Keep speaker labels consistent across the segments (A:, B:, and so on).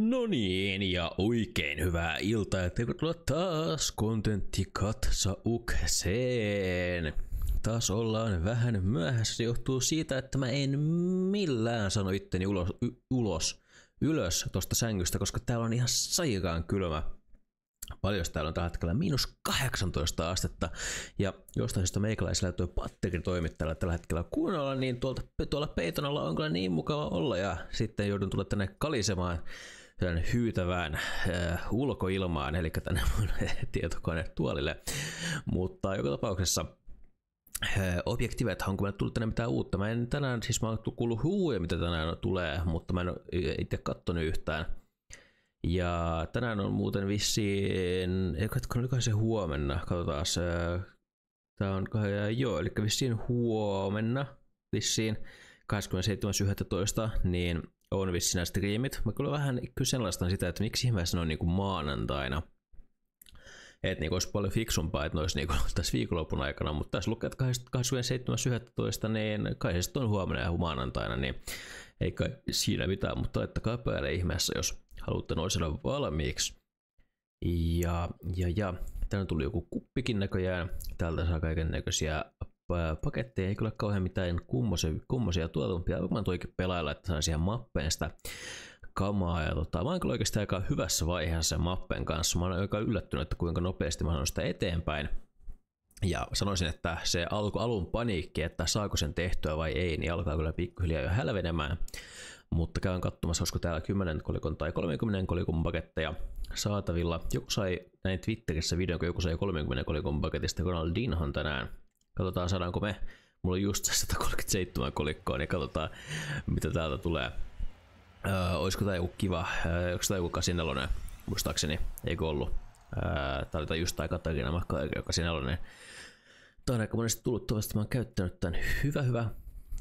A: No niin, ja oikein hyvää iltaa ja tervetuloa taas kontentti katsaukseen. Taas ollaan vähän myöhässä, se johtuu siitä, että mä en millään sano itteni ulos, y- ulos ylös tosta sängystä, koska täällä on ihan sairaan kylmä. Paljon täällä on tällä hetkellä miinus 18 astetta, ja jostain syystä meikäläisellä tuo toimittajalla tällä hetkellä kunnolla, niin tuolta, tuolla peiton alla on kyllä niin mukava olla, ja sitten joudun tulla tänne kalisemaan hyytävään äh, ulkoilmaan, eli tänne mun tuolille. Mutta joka tapauksessa äh, objektiivet onko meillä tullut tänne mitään uutta. Mä en tänään, siis mä oon kuullut huuja, mitä tänään tulee, mutta mä en ole itse kattonut yhtään. Ja tänään on muuten vissiin, ei kun oliko se huomenna, katsotaan. se, äh, Tää on, äh, joo, eli vissiin huomenna, vissiin 27.11. niin on vissi nämä striimit. Mä kyllä vähän kyseenalaistan sitä, että miksi ihmeessä ne on niinku maanantaina. Että niinku olisi paljon fiksumpaa, että ne olisi niinku tässä viikonlopun aikana, mutta tässä lukee, että 27.11. niin kai se sitten on huomenna ja maanantaina, niin ei kai siinä mitään, mutta laittakaa päälle ihmeessä, jos haluatte noin valmiiksi. Ja, ja, ja, tänne tuli joku kuppikin näköjään. Täältä saa kaiken näköisiä Äh, paketteja ei kyllä kauhean mitään kummosia, kummosia tuotumpia. Varmaan tuikin pelailla, että saisi ihan mappeen sitä kamaa. Ja tota, mä oon kyllä oikeasti aika hyvässä vaiheessa mappen kanssa. Mä oon aika yllättynyt, että kuinka nopeasti mä sanon sitä eteenpäin. Ja sanoisin, että se alku, alun paniikki, että saako sen tehtyä vai ei, niin alkaa kyllä pikkuhiljaa jo hälvenemään. Mutta käyn katsomassa, olisiko täällä 10 kolikon tai 30 kolikon paketteja saatavilla. Joku sai näin Twitterissä videon, kun joku sai 30 kolikon paketista Ronaldinhan tänään Katsotaan saadaanko me. Mulla on just 137 kolikkoa, niin katsotaan mitä täältä tulee. Öö, olisiko tää joku kiva, öö, onko tää joku 84, muistaakseni, eikö ollut? Öö, tää oli tää just tää Katarina Makka, 84. Tää on aika monesti tullut toivottavasti, mä oon käyttänyt tän hyvä hyvä.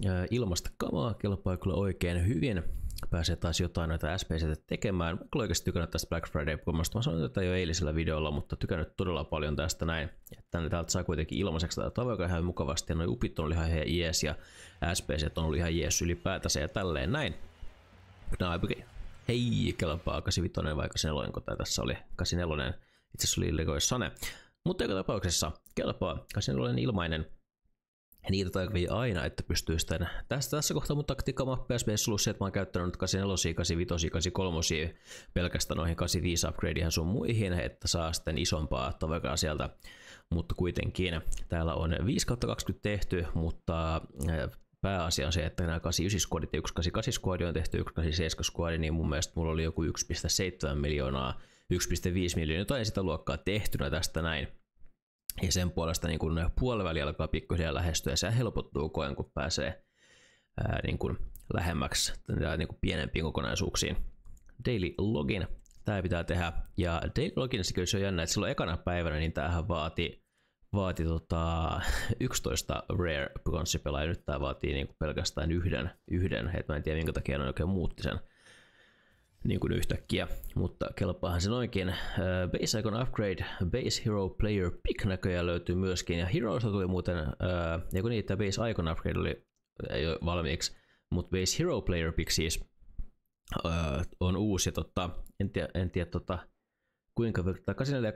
A: Öö, ilmasta kamaa kelpaa kyllä oikein hyvin pääsee taas jotain näitä SPC tekemään. Mä olen oikeasti tykännyt tästä Black Friday-kulmasta. Mä sanoin tätä jo eilisellä videolla, mutta tykännyt todella paljon tästä näin. Tänne täältä saa kuitenkin ilmaiseksi tätä tavoikaa ihan mukavasti. Ja noi upit on ollut ihan jees ja SPC on ollut ihan jees ylipäätänsä ja tälleen näin. No on hei, kelpaa 85 vai 84, kun tää tässä oli 84, itse asiassa oli Legois Sane. Mutta joka tapauksessa kelpaa, 84 ilmainen niitä tarvii aina, että pystyy sitten Tässä, tässä kohtaa mun taktiikkamappi SBS ollut se, että mä oon käyttänyt nyt 84, 85, 83 pelkästään noihin 85 upgradeihin sun muihin, että saa sitten isompaa tavaraa sieltä. Mutta kuitenkin täällä on 5 20 tehty, mutta äh, pääasia on se, että nämä 89-skoodit ja 188-skoodi on tehty, 187-skoodi, niin mun mielestä mulla oli joku 1,7 miljoonaa, 1,5 miljoonaa, jotain sitä luokkaa tehtynä tästä näin ja sen puolesta niin kun puoliväli alkaa pikkuhiljaa lähestyä ja se helpottuu koen, kun pääsee ää, niin kun lähemmäksi niin kun pienempiin kokonaisuuksiin. Daily login, tämä pitää tehdä. Ja daily se kyllä se on jännä, että silloin ekana päivänä niin tämähän vaati, vaati tota 11 rare konssipelaa, ja nyt tämä vaatii niin pelkästään yhden, yhden. Et mä en tiedä minkä takia ne oikein muutti sen niin kuin yhtäkkiä, mutta kelpaahan sen oikein. Äh, Base Icon Upgrade, Base Hero Player Pick näköjään löytyy myöskin, ja Heroista tuli muuten, ää, äh, ja kun niitä Base Icon Upgrade oli jo valmiiksi, mutta Base Hero Player Pick siis äh, on uusi, ja tota, en tiedä, en tiedä tota, kuinka vertaa 84 ja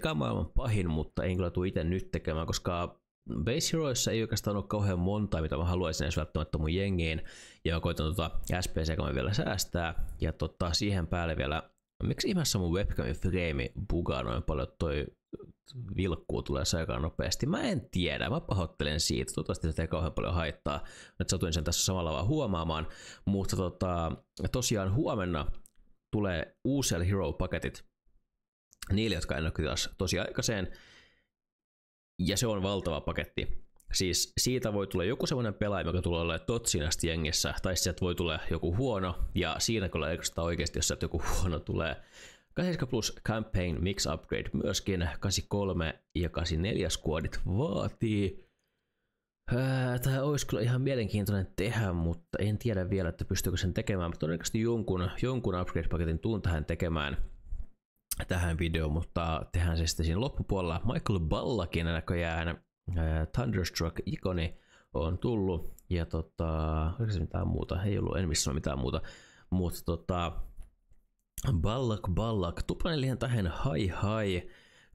A: 85, maailman pahin, mutta en kyllä tule itse nyt tekemään, koska Base Heroissa ei oikeastaan ole kauhean monta, mitä mä haluaisin edes välttämättä mun jengiin, ja mä koitan tuota SPC vielä säästää, ja tota, siihen päälle vielä, miksi ihmeessä mun webcamin frame bugaa noin paljon, toi vilkkuu tulee aika nopeasti. Mä en tiedä, mä pahoittelen siitä. Toivottavasti se ei kauhean paljon haittaa. Nyt satuin sen tässä samalla vaan huomaamaan. Mutta tota, tosiaan huomenna tulee uusia Hero-paketit niille, jotka ennakkotilas tosiaikaiseen ja se on valtava paketti. Siis siitä voi tulla joku semmoinen pelaaja, joka tulee olemaan asti jengissä, tai sieltä voi tulla joku huono, ja siinä kyllä erikoistaa oikeasti, jos sieltä joku huono tulee. 8 Plus Campaign Mix Upgrade myöskin, 83 ja 84 skuodit vaatii. Äh, Tämä olisi kyllä ihan mielenkiintoinen tehdä, mutta en tiedä vielä, että pystyykö sen tekemään. Mutta todennäköisesti jonkun, jonkun upgrade-paketin tuun tähän tekemään tähän videoon, mutta tehdään se sitten siinä loppupuolella. Michael Ballakin näköjään äh, Thunderstruck-ikoni on tullut, ja tota, oliko se mitään muuta? Ei ollut, en missä mitään muuta, mutta tota, Ballak Ballak, tuplanen liian tähän hai hai.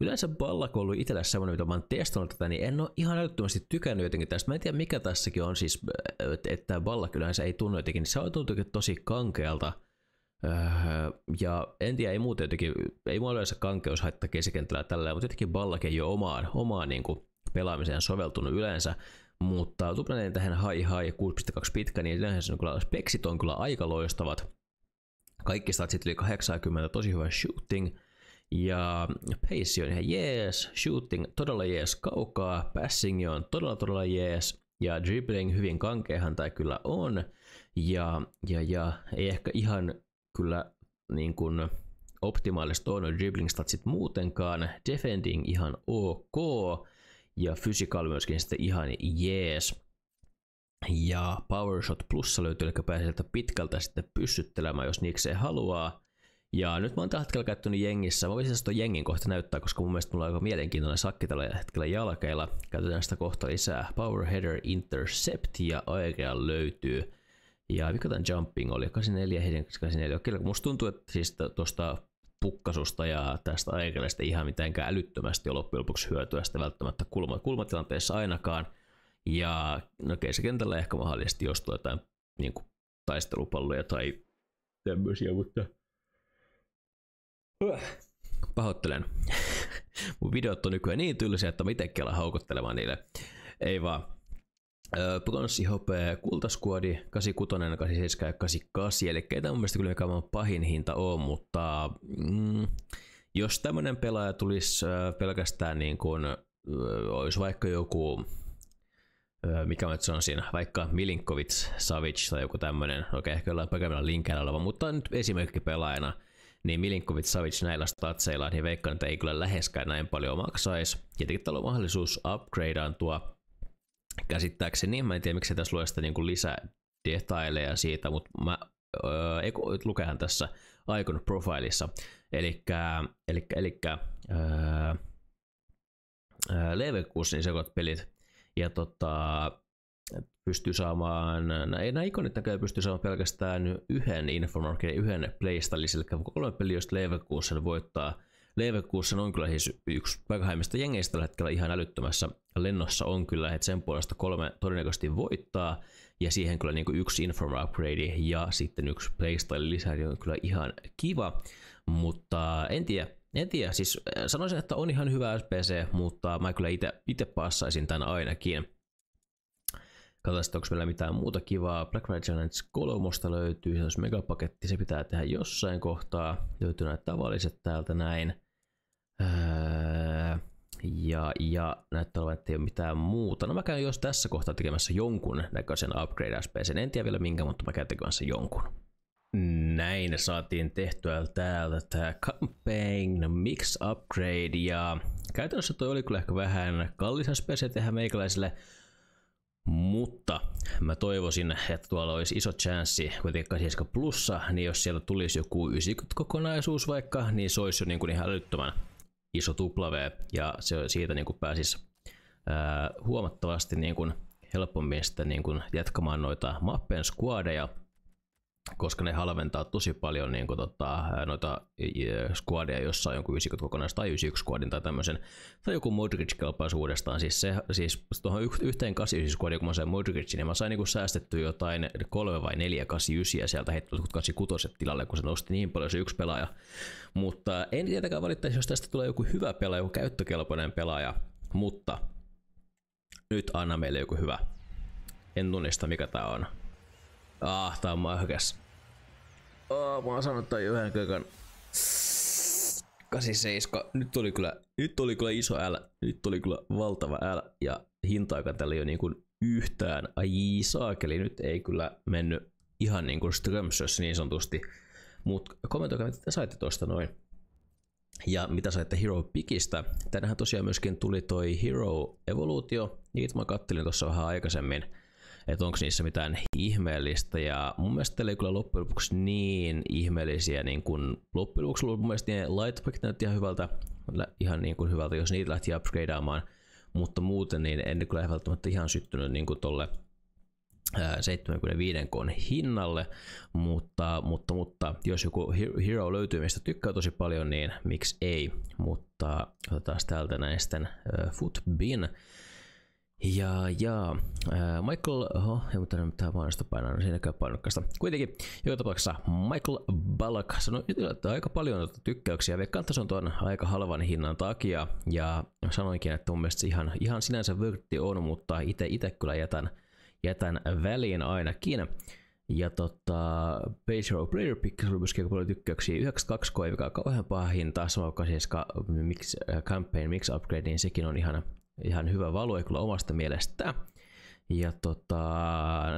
A: Yleensä Ballak on ollut itsellä semmoinen, mitä mä oon testannut tätä, niin en ole ihan älyttömästi tykännyt jotenkin tästä. Mä en tiedä mikä tässäkin on siis, että Ballak yleensä ei tunnu jotenkin, niin se on tuntunut tosi kankealta – Öö, ja en tiedä, ei muuten jotenkin, ei mua yleensä kankeus haittaa keskikentällä tällä, mutta jotenkin ballake ei ole omaan, omaan niin kuin pelaamiseen soveltunut yleensä, mutta tuplaneen tähän hai hai 6.2 pitkä, niin yleensä on kyllä, speksit on kyllä aika loistavat. Kaikki statsit yli 80, tosi hyvä shooting, ja pace on ihan jees, shooting todella jees kaukaa, passing on todella todella jees, ja dribbling hyvin kankeahan tai kyllä on, ja, ja, ja ei ehkä ihan kyllä niin kuin optimaalista on dribbling statsit muutenkaan, defending ihan ok, ja physical myöskin sitten ihan jees. Ja Powershot plussa löytyy, eli pääsee sieltä pitkältä sitten pyssyttelemään, jos niikseen haluaa. Ja nyt mä oon tällä hetkellä käyttänyt jengissä. Mä voisin sitä jengin kohta näyttää, koska mun mielestä mulla on aika mielenkiintoinen sakki tällä hetkellä jalkeilla. Käytetään sitä kohta lisää. Power Header Intercept ja oikea löytyy ja mikä tämän jumping oli? 84, 84. Kyllä musta tuntuu, että siis tuosta pukkasusta ja tästä aikalaista ihan mitenkään älyttömästi loppujen lopuksi hyötyä sitä välttämättä kulma, kulmatilanteessa ainakaan. Ja no kentällä ehkä mahdollisesti jos jotain niin kuin, taistelupalloja tai tämmöisiä, mutta äh. pahoittelen. Mun videot on nykyään niin tylsiä, että mä itse haukottelemaan niille. Ei vaan. Pronssihope, kultaskuodi, 86, 87 ja 88, eli ei tämä mun mielestä kyllä mikään pahin hinta ole, mutta mm, jos tämmöinen pelaaja tulisi pelkästään niin kuin, olisi vaikka joku, mikä mä on siinä, vaikka Milinkovic, Savic tai joku tämmöinen, no okei okay, ehkä jollain paremmilla linkeillä oleva, mutta nyt esimerkki pelaajana, niin Milinkovic Savic näillä statseilla, niin veikkaan, että ei kyllä läheskään näin paljon maksaisi. Ja tietenkin on mahdollisuus upgradeantua, käsittääkseni. Mä en tiedä, miksi tässä lue sitä niin kuin lisää detaileja siitä, mutta mä öö, lukehan tässä Icon Profileissa. eli elikkä, elikkä öö, niin sekoit pelit. Ja tota, pystyy saamaan, ei nämä ikonit näköjään pystyy saamaan pelkästään yhden information, yhden playstyle, eli kolme peliä, jos 6 voittaa – Leverkusen on kyllä siis yksi parhaimmista jengeistä tällä hetkellä ihan älyttömässä lennossa on kyllä, että sen puolesta kolme todennäköisesti voittaa, ja siihen kyllä niin kuin yksi inform upgrade ja sitten yksi playstyle lisää, niin on kyllä ihan kiva, mutta en tiedä, en tiedä, siis äh, sanoisin, että on ihan hyvä SPC, mutta mä kyllä itse passaisin tämän ainakin. Katsotaan, onko meillä mitään muuta kivaa. Black Friday Challenge 3 löytyy, se olisi megapaketti, se pitää tehdä jossain kohtaa. Löytyy näitä tavalliset täältä näin. Öö, ja, ja näyttää olevan, että ei ole mitään muuta. No mä käyn jos tässä kohtaa tekemässä jonkun näköisen upgrade SPCn. En tiedä vielä minkä, mutta mä käyn tekemässä jonkun. Näin saatiin tehtyä täältä tämä campaign mix upgrade ja käytännössä toi oli kyllä ehkä vähän kallis SPC tehdä meikäläisille, mutta mä toivoisin, että tuolla olisi iso chanssi kuitenkin 87 plussa, niin jos siellä tulisi joku 90 kokonaisuus vaikka, niin se olisi jo niin kuin ihan älyttömän iso W ja se siitä niin kuin pääsisi ää, huomattavasti niin kuin helpommin sitten niin kuin jatkamaan noita mappen squadeja koska ne halventaa tosi paljon niin kuin, tota, noita squadeja, jossa on jonkun 90 kokonais tai 91 squadin tai tämmöisen, tai joku Modric kelpaisi uudestaan. Siis, se, siis tuohon yhteen 89 squadiin, kun mä sain Modricin, niin mä sain niin kuin, säästettyä jotain kolme vai neljä 89 sieltä heittämällä 86 tilalle, kun se nosti niin paljon se yksi pelaaja. Mutta en tietenkään valittaisi, jos tästä tulee joku hyvä pelaaja, joku käyttökelpoinen pelaaja, mutta nyt anna meille joku hyvä. En tunnista, mikä tämä on. Ah, tää on möhkäs. Oh, ah, mä oon saanut tän yhden kökön. 87. Nyt tuli kyllä, nyt tuli kyllä iso L. Nyt tuli kyllä valtava L. Ja aika tällä ei niin kuin yhtään. Ai saakeli, nyt ei kyllä mennyt ihan niin kuin strömsössä niin sanotusti. Mut kommentoikaa, mitä te saitte tosta noin. Ja mitä saitte Hero Pikistä? Tänähän tosiaan myöskin tuli toi Hero Evolutio. Niitä mä kattelin tuossa vähän aikaisemmin että onko niissä mitään ihmeellistä. Ja mun mielestä ei kyllä loppujen lopuksi niin ihmeellisiä. Niin kun loppujen lopuksi mun mielestä ne lightback näytti ihan hyvältä, ihan niin kuin hyvältä, jos niitä lähti upgradeaamaan. Mutta muuten niin en kyllä välttämättä ihan syttynyt niin kuin tolle 75 koon hinnalle, mutta, mutta, mutta jos joku Hero löytyy, mistä tykkää tosi paljon, niin miksi ei? Mutta otetaan täältä näisten Footbin ja, ja äh, Michael, oho, ei mutta nyt tähän mainosta painaa, no käy painokkaista. Kuitenkin, joka tapauksessa Michael Balak sanoi että aika paljon tykkäyksiä, veikkaan, että se on tuon aika halvan hinnan takia, ja sanoinkin, että mun mielestä ihan, ihan sinänsä vörtti on, mutta itse itse kyllä jätän, jätän väliin ainakin. Ja tota, Page Row Player Pick oli myöskin aika paljon tykkäyksiä. 92 koivikaa kauhean paha hinta, sama kuin siis ka, mix, äh, Campaign Mix Upgrade, niin sekin on ihan ihan hyvä value kyllä omasta mielestä. Ja tota,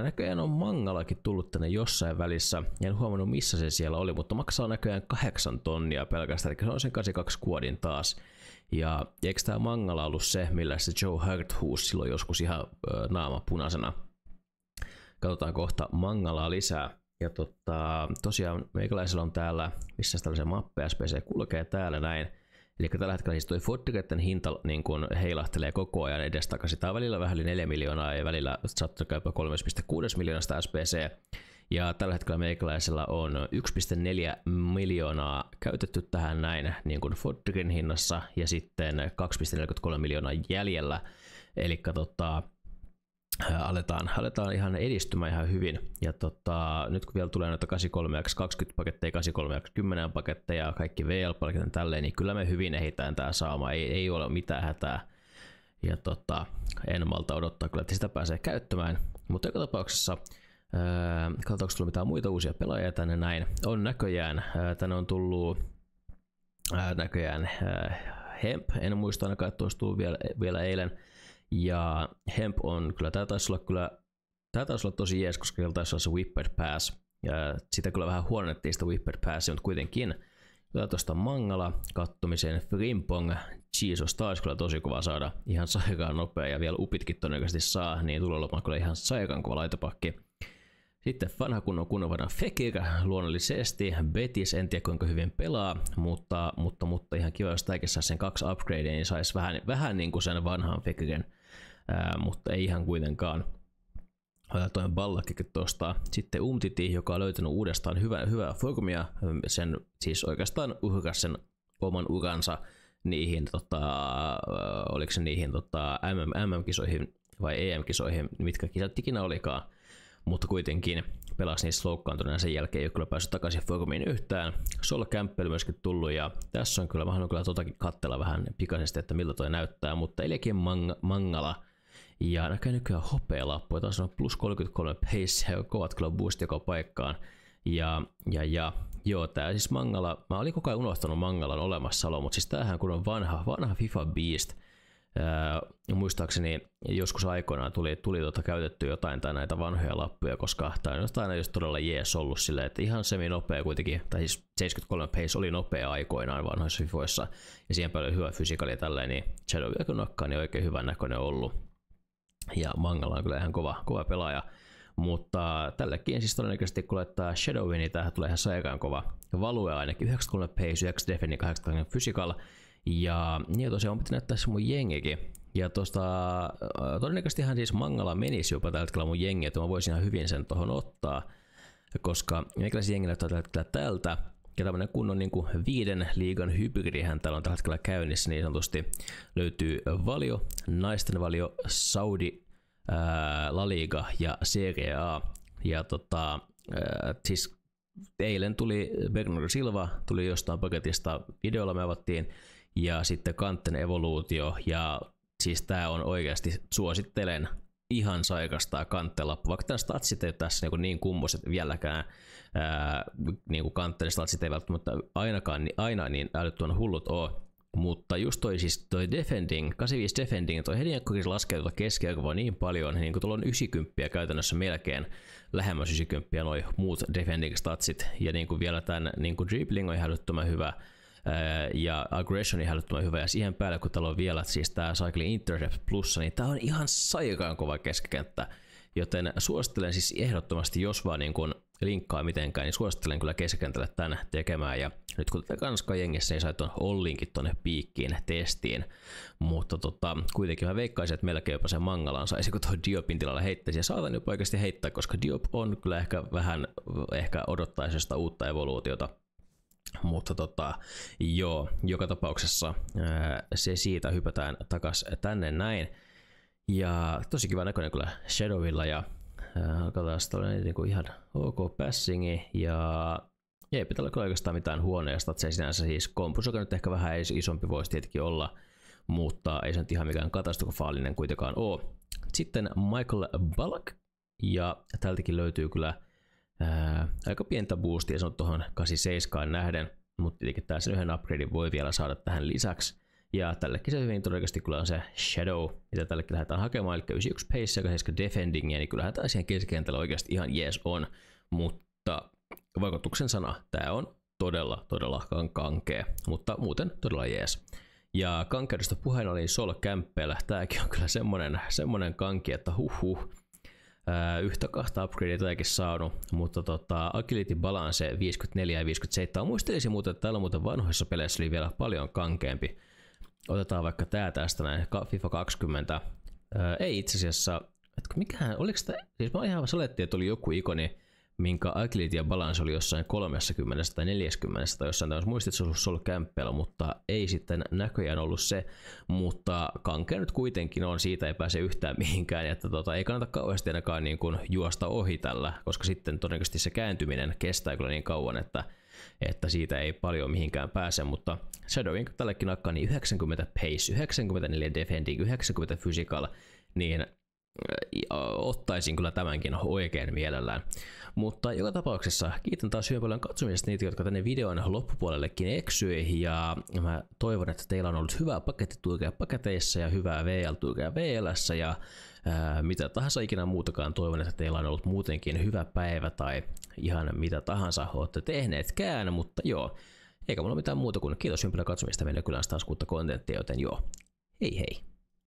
A: näköjään on mangalakin tullut tänne jossain välissä. En huomannut missä se siellä oli, mutta maksaa näköjään kahdeksan tonnia pelkästään. Eli se on sen 82 kuodin taas. Ja eikö tämä mangala ollut se, millä se Joe Hurt huusi silloin joskus ihan ö, naama punaisena? Katsotaan kohta mangalaa lisää. Ja tota, tosiaan meikäläisellä on täällä, missä tällaisia mappeja SPC kulkee täällä näin. Eli tällä hetkellä siis toi Fortigetten hinta niin kun heilahtelee koko ajan edestakaisin. Tämä on välillä vähän yli 4 miljoonaa ja välillä saattaa jopa 3,6 miljoonasta SPC. Ja tällä hetkellä meikäläisellä on 1,4 miljoonaa käytetty tähän näin niin kuin fodderin hinnassa ja sitten 2,43 miljoonaa jäljellä. Eli tota, aletaan, aletaan ihan edistymään ihan hyvin. Ja tota, nyt kun vielä tulee noita 83x20 paketteja, 83x10 ja kaikki VL-palkinnat ja tälleen, niin kyllä me hyvin ehitään tämä saamaan, ei, ei ole mitään hätää. Ja tota, en malta odottaa kyllä, että sitä pääsee käyttämään. Mutta joka tapauksessa äh, katsotaanko tullut mitään muita uusia pelaajia tänne näin. On näköjään, äh, tänne on tullut äh, näköjään äh, Hemp, en muista ainakaan, että olisi tullut vielä, vielä eilen ja Hemp on kyllä, tämä taisi olla kyllä, tämä taisi olla tosi jees, koska sillä taisi olla se Whipper Pass. Ja sitä kyllä vähän huonettiin sitä Whipper Passia, mutta kuitenkin kyllä tuosta Mangala kattomisen Frimpong, Jesus taisi kyllä tosi kova saada ihan sairaan nopea ja vielä upitkin todennäköisesti saa, niin tulee olemaan kyllä ihan sairaan kova laitapakki. Sitten vanha kunnon kunnovana Fekir luonnollisesti. Betis en tiedä kuinka hyvin pelaa, mutta, mutta, mutta ihan kiva, jos tämäkin saisi sen kaksi upgradea, niin saisi vähän, vähän niin kuin sen vanhan Fekirin, ää, mutta ei ihan kuitenkaan. Otetaan toinen ballakikin tuosta. Sitten Umtiti, joka on löytänyt uudestaan hyvää, hyvää formia, sen siis oikeastaan uhkas sen oman uransa niihin, tota, oliko se niihin tota, MM, MM-kisoihin vai EM-kisoihin, mitkä kisat ikinä olikaan mutta kuitenkin pelasi niissä loukkaantuneena sen jälkeen ei ole kyllä päässyt takaisin Fogomiin yhtään. Sol Campbell myöskin tullut ja tässä on kyllä, mä haluan kyllä totakin kattella vähän pikaisesti, että miltä toi näyttää, mutta Elekin mang- Mangala ja näkee nykyään hopealappu, taas on plus 33 pace ja kovat kyllä boost joka paikkaan. Ja, ja, ja joo, tää siis Mangala, mä olin koko ajan unohtanut Mangalan olemassaolo, mutta siis tämähän kun on vanha, vanha FIFA Beast – Öö, muistaakseni joskus aikoinaan tuli, tuli tuota käytetty jotain tai näitä vanhoja lappuja, koska tämä on aina just todella jees ollut silleen, että ihan semi nopea kuitenkin, tai siis 73 pace oli nopea aikoinaan vanhoissa fifoissa, ja siihen paljon hyvä fysikaali tälle, niin Shadow Yakunakka niin oikein hyvän näköinen ollut. Ja Mangala on kyllä ihan kova, kova pelaaja, mutta tällekin siis todennäköisesti kun laittaa Shadow niin tähän tulee ihan sairaan kova value ainakin, 93 pace, 9 defini, 80 physical, ja niin tosiaan on pitänyt tässä mun jengikin. Ja tosta äh, todennäköisesti hän siis Mangala menisi jopa tällä hetkellä mun jengi, että mä voisin ihan hyvin sen tuohon ottaa, koska meikäläisen jengi näyttää tällä hetkellä tältä, ja tämmönen kunnon niin kuin viiden liigan hybridihän täällä on tällä hetkellä käynnissä niin sanotusti. Löytyy valio, naisten valio, Saudi, ää, äh, La Liga ja Serie A. Ja tota, ää, äh, siis eilen tuli Bernardo Silva, tuli jostain paketista videolla me avattiin ja sitten Kanten evoluutio ja siis tämä on oikeasti, suosittelen ihan saikastaa kanttelappu, vaikka tämän statsit ei tässä niinku niin, niin kummoset vieläkään, ää, niin kuin kanttelin statsit ei välttämättä ainakaan niin, aina niin älyttömän hullut ole, mutta just toi siis toi defending, 85 defending, toi heliakkokin laskee tuota keskiarvoa niin paljon, niin kuin tuolla on 90 käytännössä melkein lähemmäs 90 noin muut defending statsit, ja niin kuin vielä tämän niin kuin dribbling on ihan hyvä, ja aggressioni on hyvä, ja siihen päälle kun täällä on vielä siis tämä Cycling Intercept Plus, niin tämä on ihan saikaan kova keskikenttä, joten suosittelen siis ehdottomasti, jos vaan niin kun linkkaa mitenkään, niin suosittelen kyllä keskikentälle tämän tekemään, ja nyt kun tätä Kanska jengissä ei niin sai tuon Ollinkin tuonne piikkiin testiin, mutta tota, kuitenkin mä veikkaisin, että melkein jopa sen Mangalan saisi, kun tuohon Diopin tilalle heittäisi, ja saatan jopa oikeasti heittää, koska Diop on kyllä ehkä vähän, ehkä odottaisesta uutta evoluutiota, mutta tota, joo, joka tapauksessa ää, se siitä hypätään takas tänne näin. Ja tosi kiva näköinen kyllä Shadowilla ja katsotaan tällainen niin kuin ihan ok passingi ja ei pitää olla oikeastaan mitään että se sinänsä siis kompus, joka nyt ehkä vähän isompi voisi tietenkin olla, mutta ei se nyt ihan mikään katastrofaalinen kuitenkaan ole. Sitten Michael Balak ja tältäkin löytyy kyllä ää, aika pientä boostia, se on tuohon 87 nähden, mutta tietenkin taas yhden upgradein voi vielä saada tähän lisäksi. Ja tällekin se hyvin todennäköisesti kyllä on se Shadow, mitä tällekin lähdetään hakemaan, eli 91 pace ja 87 defendingia, niin kyllähän tämä siihen keskikentällä oikeasti ihan jees on, mutta vaikutuksen sana, tämä on todella, todella kankea, mutta muuten todella jees. Ja kankeudesta puheen oli Sol Campbell. Tämäkin on kyllä semmonen, semmonen kanki, että huh huh yhtä kahta tätäkin saanut, mutta tota, Agility Balance 54 ja 57 muistelisin muuten, että täällä muuten vanhoissa peleissä oli vielä paljon kankeampi. Otetaan vaikka tää tästä näin, FIFA 20. Ää, ei itse asiassa, että mikähän, oliko sitä, siis mä ihan salettiin, että oli joku ikoni, minkä Agility ja Balance oli jossain 30 tai 40 tai jossain taas muistit, olisi ollut kämppeillä, mutta ei sitten näköjään ollut se, mutta kanke nyt kuitenkin on, siitä ei pääse yhtään mihinkään, että tota, ei kannata kauheasti ainakaan niin kuin juosta ohi tällä, koska sitten todennäköisesti se kääntyminen kestää kyllä niin kauan, että että siitä ei paljon mihinkään pääse, mutta Shadowin tällekin nakkaa niin 90 pace, 94 defending, 90 physical, niin ottaisin kyllä tämänkin oikein mielellään. Mutta joka tapauksessa kiitän taas hyvin paljon katsomisesta niitä, jotka tänne videon loppupuolellekin eksyi, ja mä toivon, että teillä on ollut hyvää pakettituikea paketeissa ja hyvää VL-tuikea VLssä, ja ää, mitä tahansa ikinä muutakaan toivon, että teillä on ollut muutenkin hyvä päivä tai ihan mitä tahansa olette tehneetkään, mutta joo, eikä mulla mitään muuta kuin kiitos hyvin paljon katsomista, meillä kyllä taas kuutta kontenttia, joten joo, hei hei!